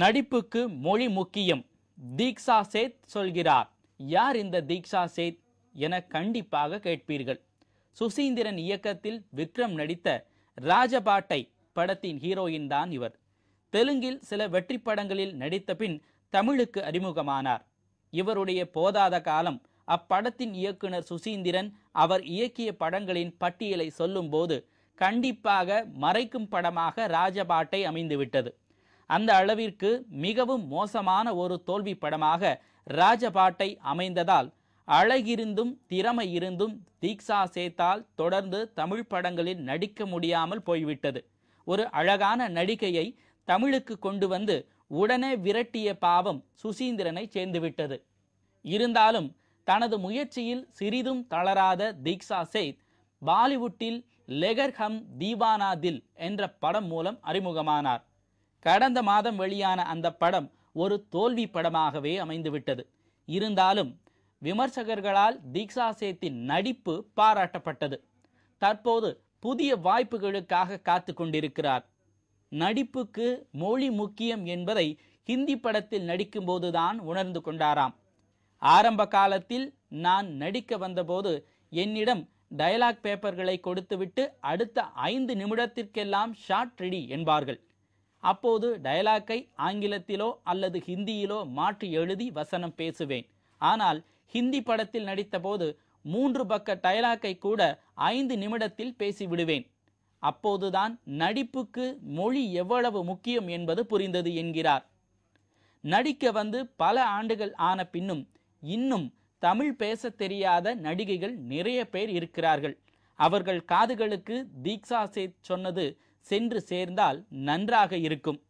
நடிப்புக்கு மொழி முக்கியம் தீக்ஷா சேத் சொல்கிறார் யார் இந்த தீக்ஷா சேத் என கண்டிப்பாக கேட்பீர்கள் சுசீந்திரன் இயக்கத்தில் விக்ரம் நடித்த ராஜபாட்டை படத்தின் ஹீரோயின் தான் இவர் தெலுங்கில் சில வெற்றி படங்களில் நடித்த பின் தமிழுக்கு அறிமுகமானார் இவருடைய போதாத காலம் அப்படத்தின் இயக்குனர் சுசீந்திரன் அவர் இயக்கிய படங்களின் பட்டியலை சொல்லும்போது கண்டிப்பாக மறைக்கும் படமாக ராஜபாட்டை அமைந்துவிட்டது அந்த அளவிற்கு மிகவும் மோசமான ஒரு தோல்வி படமாக ராஜபாட்டை அமைந்ததால் அழகிருந்தும் திறமை இருந்தும் தீக்ஷா சேத்தால் தொடர்ந்து தமிழ் படங்களில் நடிக்க முடியாமல் போய்விட்டது ஒரு அழகான நடிகையை தமிழுக்கு கொண்டு வந்து உடனே விரட்டிய பாவம் சுசீந்திரனை சேர்ந்துவிட்டது இருந்தாலும் தனது முயற்சியில் சிறிதும் தளராத தீக்ஷா சேத் பாலிவுட்டில் லெகர்ஹம் தீவானா தில் என்ற படம் மூலம் அறிமுகமானார் கடந்த மாதம் வெளியான அந்த படம் ஒரு தோல்வி படமாகவே அமைந்துவிட்டது இருந்தாலும் விமர்சகர்களால் தீக்ஷா சேத்தின் நடிப்பு பாராட்டப்பட்டது தற்போது புதிய வாய்ப்புகளுக்காக காத்து கொண்டிருக்கிறார் நடிப்புக்கு மொழி முக்கியம் என்பதை ஹிந்தி படத்தில் நடிக்கும்போதுதான் உணர்ந்து கொண்டாராம் ஆரம்ப காலத்தில் நான் நடிக்க வந்தபோது என்னிடம் டயலாக் பேப்பர்களை கொடுத்துவிட்டு அடுத்த ஐந்து நிமிடத்திற்கெல்லாம் ஷார்ட் ரெடி என்பார்கள் அப்போது டயலாக்கை ஆங்கிலத்திலோ அல்லது ஹிந்தியிலோ மாற்றி எழுதி வசனம் பேசுவேன் ஆனால் ஹிந்தி படத்தில் நடித்தபோது மூன்று பக்க டயலாக்கை கூட ஐந்து நிமிடத்தில் பேசிவிடுவேன் அப்போதுதான் நடிப்புக்கு மொழி எவ்வளவு முக்கியம் என்பது புரிந்தது என்கிறார் நடிக்க வந்து பல ஆண்டுகள் ஆன பின்னும் இன்னும் தமிழ் பேச தெரியாத நடிகைகள் நிறைய பேர் இருக்கிறார்கள் அவர்கள் காதுகளுக்கு தீக்ஷா சேத் சொன்னது சென்று சேர்ந்தால் நன்றாக இருக்கும்